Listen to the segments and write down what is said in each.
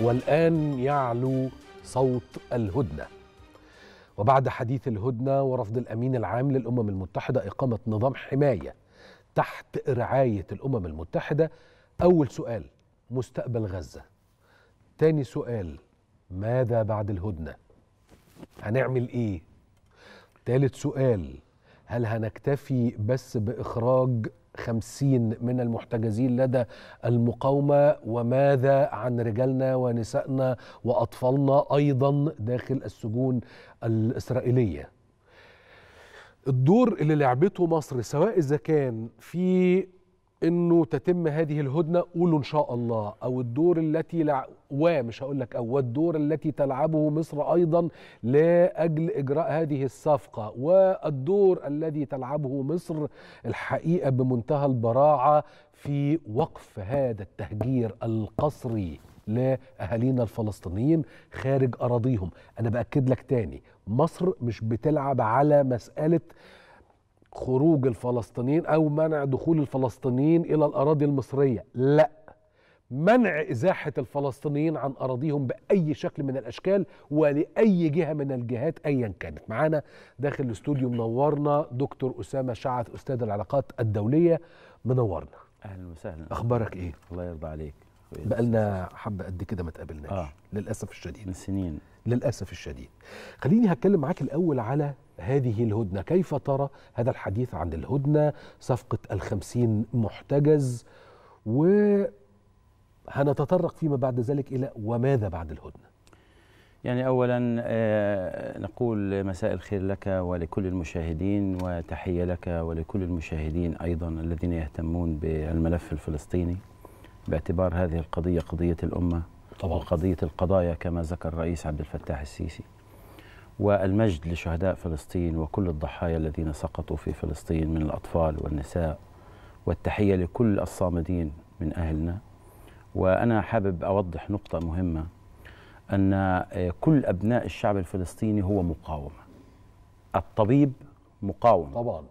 والآن يعلو صوت الهدنة وبعد حديث الهدنة ورفض الأمين العام للأمم المتحدة إقامة نظام حماية تحت رعاية الأمم المتحدة أول سؤال مستقبل غزة تاني سؤال ماذا بعد الهدنة هنعمل إيه تالت سؤال هل هنكتفي بس بإخراج خمسين من المحتجزين لدى المقاومة وماذا عن رجالنا ونسائنا وأطفالنا أيضا داخل السجون الإسرائيلية الدور اللي لعبته مصر سواء إذا كان في انه تتم هذه الهدنه قولوا ان شاء الله او الدور التي لع... مش هقول لك او والدور التي تلعبه مصر ايضا لاجل اجراء هذه الصفقه والدور الذي تلعبه مصر الحقيقه بمنتهى البراعه في وقف هذا التهجير القسري لاهالينا الفلسطينيين خارج اراضيهم انا باكد لك تاني مصر مش بتلعب على مساله خروج الفلسطينيين او منع دخول الفلسطينيين الى الاراضي المصريه لا منع ازاحه الفلسطينيين عن اراضيهم باي شكل من الاشكال ولاي جهه من الجهات ايا كانت معانا داخل الاستوديو منورنا دكتور اسامه شعث استاذ العلاقات الدوليه منورنا اهلا وسهلا اخبارك ايه الله يرضى عليك بقالنا حبه قد كده ما تقابلناش آه. للاسف الشديد من سنين للاسف الشديد خليني هتكلم معاك الاول على هذه الهدنة كيف ترى هذا الحديث عن الهدنة صفقة الخمسين محتجز وهنتطرق فيما بعد ذلك إلى وماذا بعد الهدنة يعني أولا آه، نقول مساء الخير لك ولكل المشاهدين وتحية لك ولكل المشاهدين أيضا الذين يهتمون بالملف الفلسطيني باعتبار هذه القضية قضية الأمة طبعا. وقضية القضايا كما ذكر الرئيس عبد الفتاح السيسي والمجد لشهداء فلسطين وكل الضحايا الذين سقطوا في فلسطين من الأطفال والنساء والتحية لكل الصامدين من أهلنا وأنا حابب أوضح نقطة مهمة أن آه، كل أبناء الشعب الفلسطيني هو مقاومة الطبيب مقاوم طبعا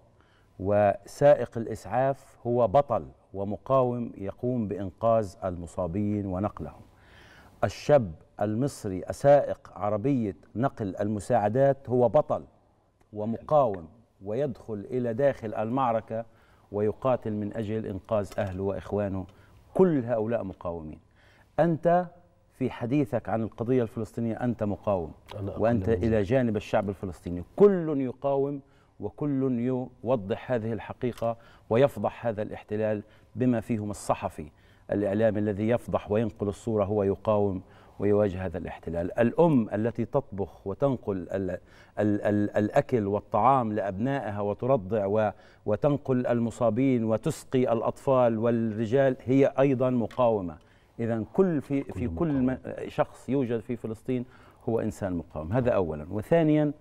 وسائق الإسعاف هو بطل ومقاوم يقوم بإنقاذ المصابين ونقلهم الشاب المصري أسائق عربية نقل المساعدات هو بطل ومقاوم ويدخل إلى داخل المعركة ويقاتل من أجل إنقاذ أهله وإخوانه كل هؤلاء مقاومين أنت في حديثك عن القضية الفلسطينية أنت مقاوم وأنت إلى جانب الشعب الفلسطيني كل يقاوم وكل يوضح هذه الحقيقة ويفضح هذا الاحتلال بما فيهم الصحفي الإعلام الذي يفضح وينقل الصورة هو يقاوم ويواجه هذا الاحتلال الأم التي تطبخ وتنقل الـ الـ الـ الأكل والطعام لأبنائها وترضع وتنقل المصابين وتسقي الأطفال والرجال هي أيضا مقاومة إذا كل في, في كل شخص يوجد في فلسطين هو إنسان مقاوم هذا أولا وثانيا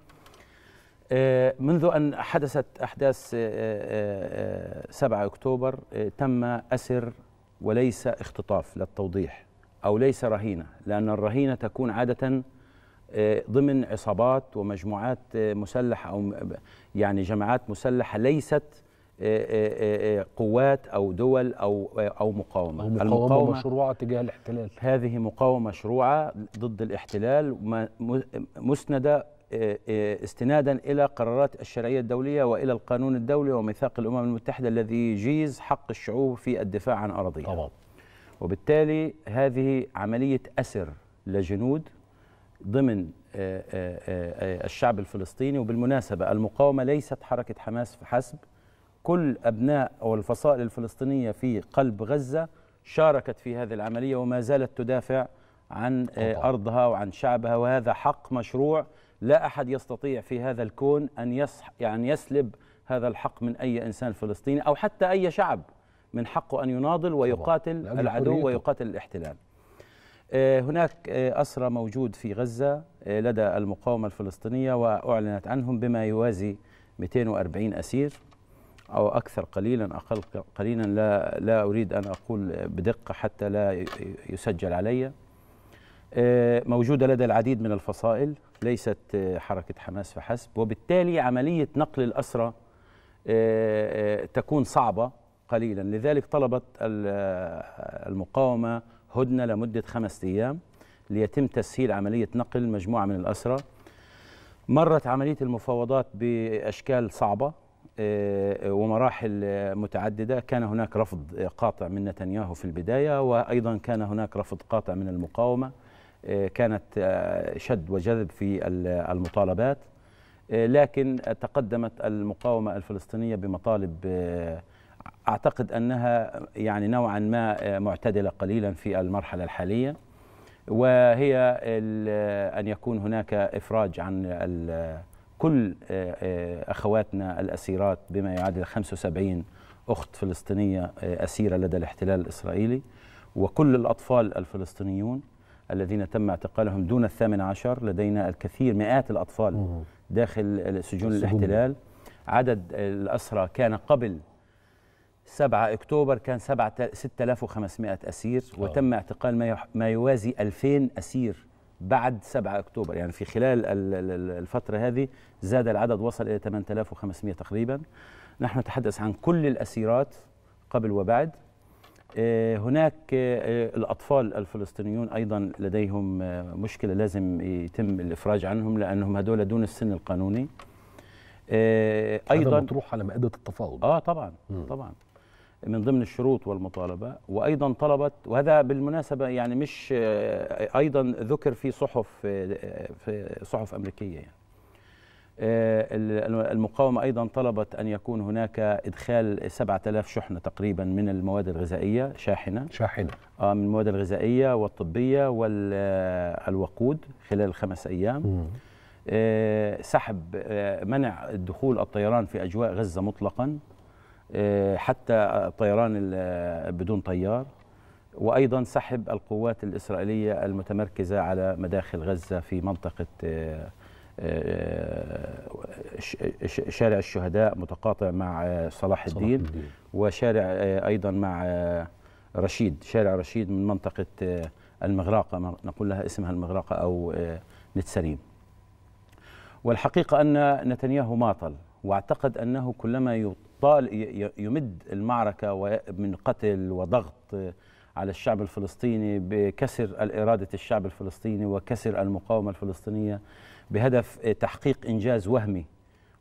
آه، منذ أن حدثت أحداث 7 آه، آه، أكتوبر تم أسر وليس اختطاف للتوضيح أو ليس رهينة لأن الرهينة تكون عادة آه، ضمن عصابات ومجموعات آه، مسلحة أو يعني جماعات مسلحة ليست آه، قوات أو دول أو أو مقاومة مقاومة, المقاومة مشروعة تجاه الاحتلال هذه مقاومة مشروعة ضد الاحتلال مسندة آه، آه، استنادا إلى قرارات الشرعية الدولية وإلى القانون الدولي وميثاق الأمم المتحدة الذي يجيز حق الشعوب في الدفاع عن أراضيها طبعا. وبالتالي هذه عملية أسر لجنود ضمن آه، الشعب الفلسطيني وبالمناسبة المقاومة ليست حركة حماس فحسب كل أبناء والفصائل الفلسطينية في قلب غزة شاركت في هذه العملية وما زالت تدافع عن أرضها وعن شعبها وهذا حق مشروع لا أحد يستطيع في هذا الكون أن, يصح يعني يسلب هذا الحق من أي إنسان فلسطيني أو حتى أي شعب من حقه أن يناضل ويقاتل العدو ويقاتل الاحتلال آه، هناك آه، أسرى موجود في غزة آه، لدى المقاومة الفلسطينية وأعلنت عنهم بما يوازي 240 أسير أو أكثر قليلا أقل قليلا لا, لا أريد أن أقول بدقة حتى لا يسجل علي آه، موجودة لدى العديد من الفصائل ليست آه، حركة حماس فحسب وبالتالي عملية نقل الأسرة آه، تكون صعبة قليلا لذلك طلبت المقاومة هدنة لمدة خمسة أيام ليتم تسهيل عملية نقل مجموعة من الأسرة مرت عملية المفاوضات بأشكال صعبة ومراحل متعددة كان هناك رفض قاطع من نتنياهو في البداية وأيضا كان هناك رفض قاطع من المقاومة كانت آه، شد وجذب في المطالبات آه، لكن تقدمت المقاومة الفلسطينية بمطالب آه، أعتقد أنها يعني نوعا ما معتدلة قليلا في المرحلة الحالية وهي أن يكون هناك إفراج عن كل أخواتنا الأسيرات بما يعادل 75 أخت فلسطينية أسيرة لدى الاحتلال الإسرائيلي وكل الأطفال الفلسطينيون الذين تم اعتقالهم دون الثامن عشر لدينا الكثير مئات الأطفال داخل سجون الاحتلال عدد الأسرى كان قبل 7 أكتوبر كان 6500 أسير وتم اعتقال ما يوازي 2000 أسير بعد 7 أكتوبر يعني في خلال الفترة هذه زاد العدد وصل إلى 8500 تقريبا نحن نتحدث عن كل الأسيرات قبل وبعد آه، هناك آه، آه، الأطفال الفلسطينيون أيضا لديهم مشكلة لازم يتم الإفراج عنهم لأنهم هدول دون السن القانوني أيضا مطروح على مائدة التفاوض آه طبعا م. طبعا من ضمن الشروط والمطالبة وأيضا طلبت وهذا بالمناسبة يعني مش أيضا ذكر في صحف في صحف أمريكية يعني آه، المقاومة أيضا طلبت أن يكون هناك إدخال 7000 شحنة تقريبا من المواد الغذائية شاحنة شاحنة آه من المواد الغذائية والطبية والوقود آه، خلال الخمس أيام آه، سحب منع دخول الطيران في أجواء غزة مطلقا حتى الطيران بدون طيار وأيضا سحب القوات الإسرائيلية المتمركزة على مداخل غزة في منطقة شارع الشهداء متقاطع مع صلاح الدين, صلاح الدين. وشارع آه، أيضا مع آه، رشيد شارع رشيد من منطقة آه، المغراقة نقول لها اسمها المغراقة أو نتسريم والحقيقة أن نتنياهو ماطل واعتقد أنه كلما يطال يمد المعركة من قتل وضغط على الشعب الفلسطيني بكسر إرادة الشعب الفلسطيني وكسر المقاومة الفلسطينية بهدف تحقيق إنجاز وهمي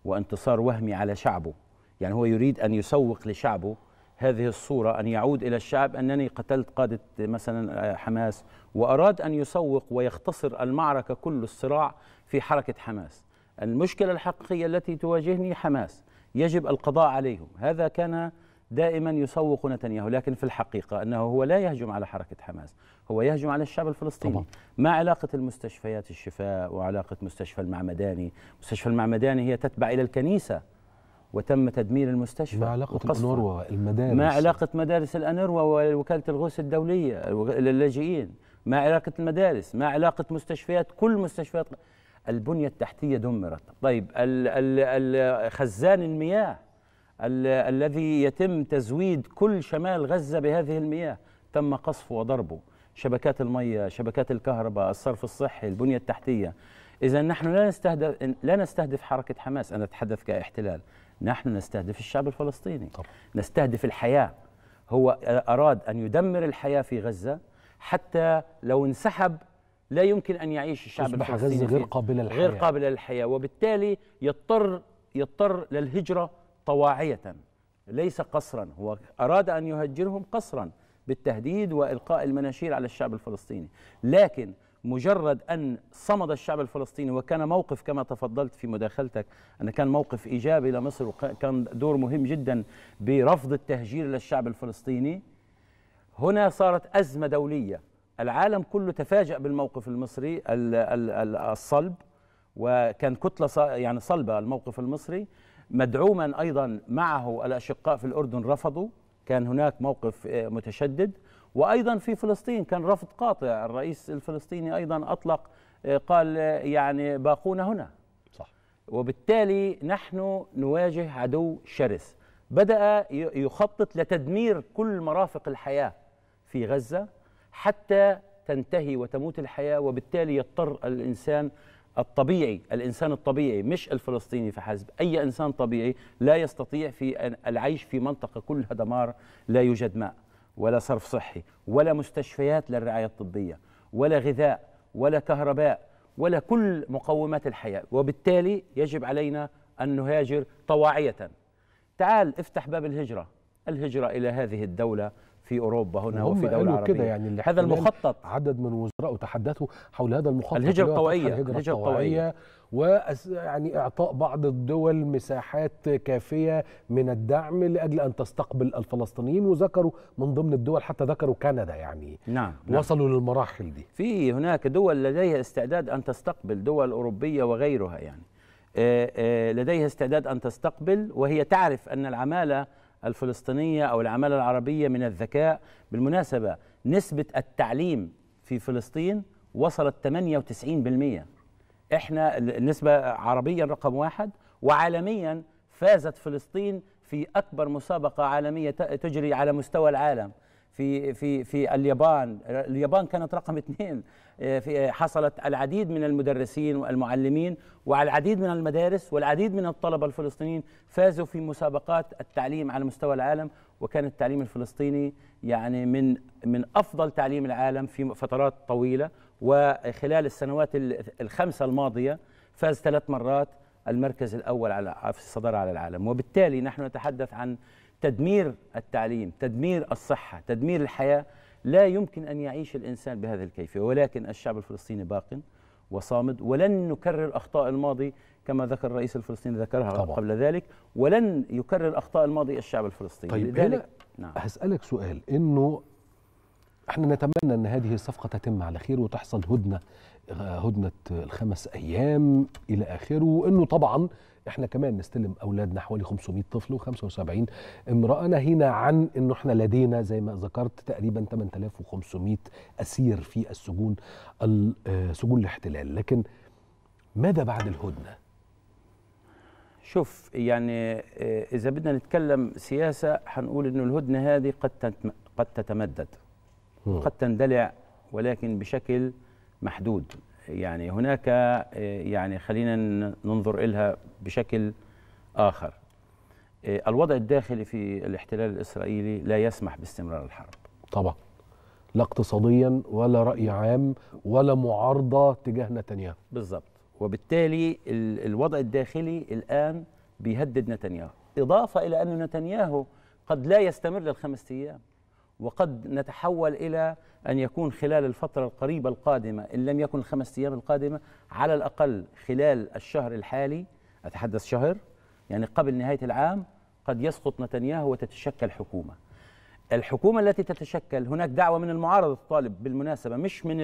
وانتصار وهمي على شعبه يعني هو يريد أن يسوق لشعبه هذه الصورة أن يعود إلى الشعب أنني قتلت قادة مثلا آه، حماس وأراد أن يسوق ويختصر المعركة كل الصراع في حركة حماس المشكلة الحقيقية التي تواجهني حماس يجب القضاء عليهم هذا كان دائما يسوق نتنياهو لكن في الحقيقة أنه هو لا يهجم على حركة حماس هو يهجم على الشعب الفلسطيني طبعا. ما علاقة المستشفيات الشفاء وعلاقة مستشفى المعمداني مستشفى المعمداني هي تتبع إلى الكنيسة وتم تدمير المستشفى ما علاقة الأنوروا المدارس ما علاقة مدارس الأنوروا ووكالة الغوث الدولية للاجئين ما علاقة المدارس ما علاقة مستشفيات كل مستشفيات البنية التحتية دمرت طيب الخزان خزان المياه الذي يتم تزويد كل شمال غزة بهذه المياه تم قصفه وضربه شبكات المية شبكات الكهرباء الصرف الصحي البنية التحتية إذا نحن لا نستهدف لا نستهدف حركة حماس أنا أتحدث كاحتلال نحن نستهدف الشعب الفلسطيني طبعا. نستهدف الحياة هو أراد أن يدمر الحياة في غزة حتى لو انسحب لا يمكن أن يعيش الشعب الفلسطيني غزة غير قابلة للحياة غير قابلة للحياة وبالتالي يضطر يضطر للهجرة طواعية ليس قصرا هو أراد أن يهجرهم قصرا بالتهديد وإلقاء المناشير على الشعب الفلسطيني لكن مجرد أن صمد الشعب الفلسطيني وكان موقف كما تفضلت في مداخلتك أن كان موقف إيجابي لمصر وكان دور مهم جدا برفض التهجير للشعب الفلسطيني هنا صارت أزمة دولية العالم كله تفاجأ بالموقف المصري الصلب وكان كتلة يعني صلبة الموقف المصري مدعوما أيضا معه الأشقاء في الأردن رفضوا كان هناك موقف آه، متشدد وأيضا في فلسطين كان رفض قاطع الرئيس الفلسطيني أيضا أطلق آه، قال آه، يعني باقونا هنا صح وبالتالي نحن نواجه عدو شرس بدأ يخطط لتدمير كل مرافق الحياة في غزة حتى تنتهي وتموت الحياة وبالتالي يضطر الإنسان الطبيعي الإنسان الطبيعي مش الفلسطيني فحسب أي إنسان طبيعي لا يستطيع في العيش في منطقة كلها دمار لا يوجد ماء ولا صرف صحي ولا مستشفيات للرعاية الطبية ولا غذاء ولا كهرباء ولا كل مقومات الحياة وبالتالي يجب علينا أن نهاجر طواعية تعال افتح باب الهجرة الهجرة إلى هذه الدولة في اوروبا هنا وفي دوله عربيه كده يعني اللي هذا المخطط عدد من وزراء تحدثوا حول هذا المخطط الهجره الطوعيه الهجره الطوعيه و يعني اعطاء بعض الدول مساحات كافيه من الدعم لاجل ان تستقبل الفلسطينيين وذكروا من ضمن الدول حتى ذكروا كندا يعني نعم, نعم. وصلوا نعم للمراحل دي في هناك دول لديها استعداد ان تستقبل دول اوروبيه وغيرها يعني آه، آه، لديها استعداد ان تستقبل وهي تعرف ان العماله الفلسطينية أو العمالة العربية من الذكاء بالمناسبة نسبة التعليم في فلسطين وصلت 98% احنا النسبة عربيا رقم واحد وعالميا فازت فلسطين في أكبر مسابقة عالمية تجري على مستوى العالم في في في اليابان اليابان كانت رقم اثنين آه، في آه، حصلت العديد من المدرسين والمعلمين وعلى العديد من المدارس والعديد من الطلبة الفلسطينيين فازوا في مسابقات التعليم على مستوى العالم وكان التعليم الفلسطيني يعني من من أفضل تعليم العالم في فترات طويلة وخلال السنوات الخمسة الماضية فاز ثلاث مرات المركز الأول على في الصدارة على العالم وبالتالي نحن نتحدث عن تدمير التعليم تدمير الصحة تدمير الحياة لا يمكن أن يعيش الإنسان بهذه الكيفية ولكن الشعب الفلسطيني باق وصامد ولن نكرر أخطاء الماضي كما ذكر الرئيس الفلسطيني ذكرها طبعا. قبل ذلك ولن يكرر أخطاء الماضي الشعب الفلسطيني طيب لذلك نعم. هسألك سؤال إنه احنا نتمنى ان هذه الصفقه تتم على خير وتحصل هدنه هدنه الخمس ايام الى اخره وانه طبعا احنا كمان نستلم اولادنا حوالي 500 طفل و75 امراه ناهينا عن انه احنا لدينا زي ما ذكرت تقريبا 8500 اسير في السجون آه، سجون الاحتلال لكن ماذا بعد الهدنه شوف يعني آه، اذا بدنا نتكلم سياسه هنقول انه الهدنه هذه قد قد تتمدد قد تندلع ولكن بشكل محدود يعني هناك آه، يعني خلينا ننظر إلها بشكل آخر آه، الوضع الداخلي في الاحتلال الإسرائيلي لا يسمح باستمرار الحرب طبعا لا اقتصاديا ولا رأي عام ولا معارضة تجاه نتنياهو بالضبط وبالتالي الوضع الداخلي الآن بيهدد نتنياهو إضافة إلى أن نتنياهو قد لا يستمر للخمس أيام وقد نتحول إلى أن يكون خلال الفترة القريبة القادمة إن لم يكن الخمس أيام القادمة على الأقل خلال الشهر الحالي أتحدث شهر يعني قبل نهاية العام قد يسقط نتنياهو وتتشكل حكومة الحكومة التي تتشكل هناك دعوة من المعارضة تطالب بالمناسبة مش من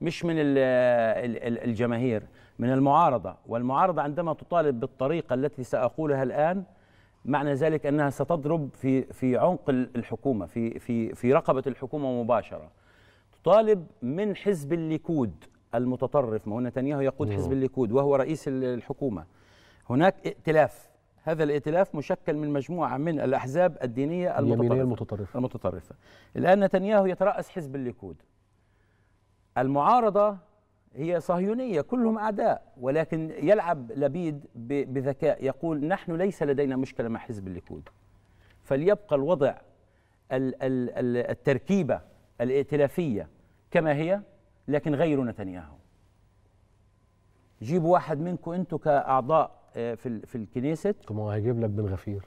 مش من الجماهير من المعارضة والمعارضة عندما تطالب بالطريقة التي سأقولها الآن معنى ذلك انها ستضرب في في عمق الحكومه في في في رقبه الحكومه مباشره تطالب من حزب الليكود المتطرف ما هو نتنياهو يقود حزب نعم. الليكود وهو رئيس الحكومه هناك ائتلاف هذا الائتلاف مشكل من مجموعه من الاحزاب الدينيه المتطرفه المتطرفه, المتطرفة. الان نتنياهو يتراس حزب الليكود المعارضه هي صهيونية كلهم أعداء ولكن يلعب لبيد بذكاء يقول نحن ليس لدينا مشكلة مع حزب الليكود فليبقى الوضع التركيبة الائتلافية كما هي لكن غير نتنياهو جيبوا واحد منكم انتم كاعضاء آه، في في الكنيست طب ما هو هيجيب لك بن غفير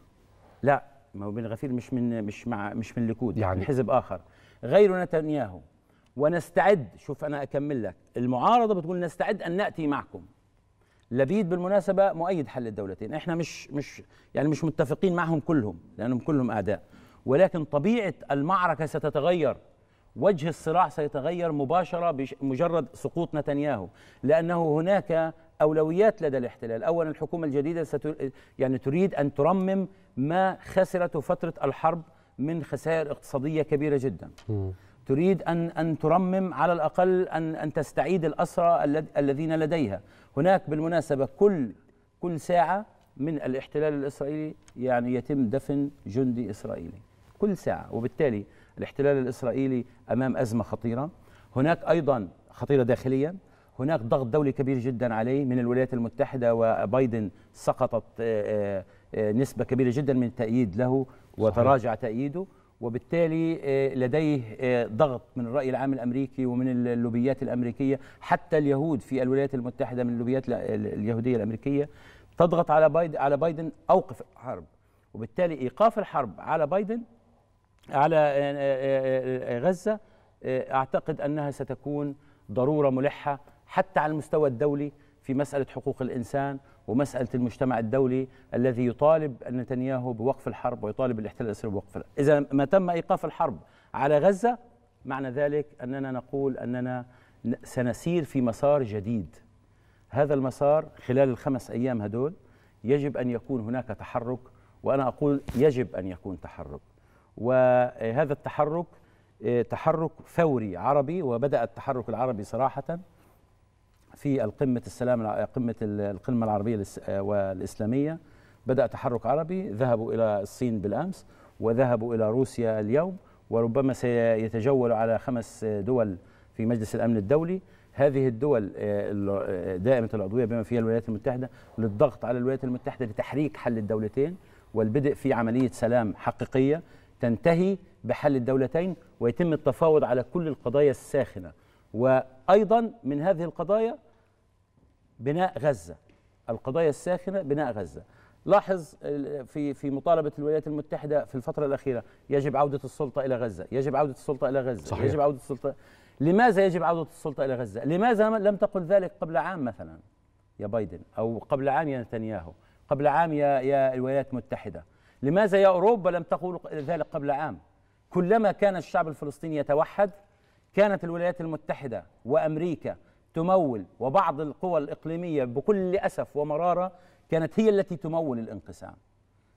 لا ما هو بن غفير مش من مش مع مش من الليكود يعني من حزب اخر غير نتنياهو ونستعد شوف انا اكمل لك المعارضه بتقول نستعد ان ناتي معكم لبيد بالمناسبه مؤيد حل الدولتين احنا مش مش يعني مش متفقين معهم كلهم لانهم كلهم اعداء ولكن طبيعه المعركه ستتغير وجه الصراع سيتغير مباشره بمجرد سقوط نتنياهو لانه هناك اولويات لدى الاحتلال اولا الحكومه الجديده ستر يعني تريد ان ترمم ما خسرته فتره الحرب من خسائر اقتصاديه كبيره جدا تريد أن أن ترمم على الأقل أن أن تستعيد الأسرى الذين لديها هناك بالمناسبة كل كل ساعة من الاحتلال الإسرائيلي يعني يتم دفن جندي إسرائيلي كل ساعة وبالتالي الاحتلال الإسرائيلي أمام أزمة خطيرة هناك أيضا خطيرة داخليا هناك ضغط دولي كبير جدا عليه من الولايات المتحدة وبايدن سقطت آه، آه، آه، نسبة كبيرة جدا من التأييد له وتراجع تأييده وبالتالي آه، لديه آه، ضغط من الرأي العام الأمريكي ومن اللوبيات الأمريكية حتى اليهود في الولايات المتحدة من اللوبيات اليهودية الأمريكية تضغط على بايدن على بايدن أوقف الحرب وبالتالي إيقاف الحرب على بايدن على آه، غزة أعتقد أنها ستكون ضرورة ملحة حتى على المستوى الدولي في مسألة حقوق الإنسان ومسألة المجتمع الدولي الذي يطالب نتنياهو بوقف الحرب ويطالب الاحتلال الإسرائيلي بوقف الحرب إذا ما تم إيقاف الحرب على غزة معنى ذلك أننا نقول أننا سنسير في مسار جديد هذا المسار خلال الخمس أيام هدول يجب أن يكون هناك تحرك وأنا أقول يجب أن يكون تحرك وهذا التحرك آه، تحرك فوري عربي وبدأ التحرك العربي صراحة في القمة السلام قمة القمة العربية والإسلامية بدأ تحرك عربي ذهبوا إلى الصين بالأمس وذهبوا إلى روسيا اليوم وربما سيتجول على خمس دول في مجلس الأمن الدولي هذه الدول آه، آه، دائمة العضوية بما فيها الولايات المتحدة للضغط على الولايات المتحدة لتحريك حل الدولتين والبدء في عملية سلام حقيقية تنتهي بحل الدولتين ويتم التفاوض على كل القضايا الساخنة وايضا من هذه القضايا بناء غزه القضايا الساخنه بناء غزه لاحظ في في مطالبه الولايات المتحده في الفتره الاخيره يجب عوده السلطه الى غزه يجب عوده السلطه الى غزه صحيح. يجب عوده السلطه لماذا يجب عوده السلطه الى غزه لماذا لم تقل ذلك قبل عام مثلا يا بايدن او قبل عام يا نتنياهو قبل عام يا يا الولايات المتحده لماذا يا اوروبا لم تقول ذلك قبل عام كلما كان الشعب الفلسطيني يتوحد كانت الولايات المتحدة وأمريكا تمول وبعض القوى الإقليمية بكل أسف ومرارة كانت هي التي تمول الانقسام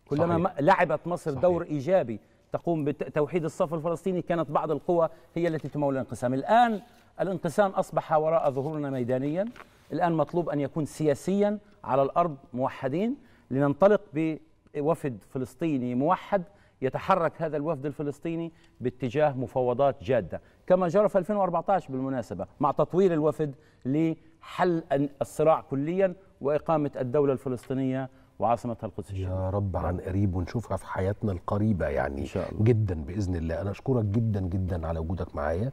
كلما صحيح. لعبت مصر صحيح. دور إيجابي تقوم بتوحيد الصف الفلسطيني كانت بعض القوى هي التي تمول الانقسام الآن الانقسام أصبح وراء ظهورنا ميدانيا الآن مطلوب أن يكون سياسيا على الأرض موحدين لننطلق بوفد فلسطيني موحد يتحرك هذا الوفد الفلسطيني باتجاه مفاوضات جادة كما جرى في 2014 بالمناسبة مع تطوير الوفد لحل الصراع كليا وإقامة الدولة الفلسطينية وعاصمتها القدس يا رب عن قريب ونشوفها في حياتنا القريبة يعني إن شاء الله. جدا بإذن الله أنا أشكرك جدا جدا على وجودك معايا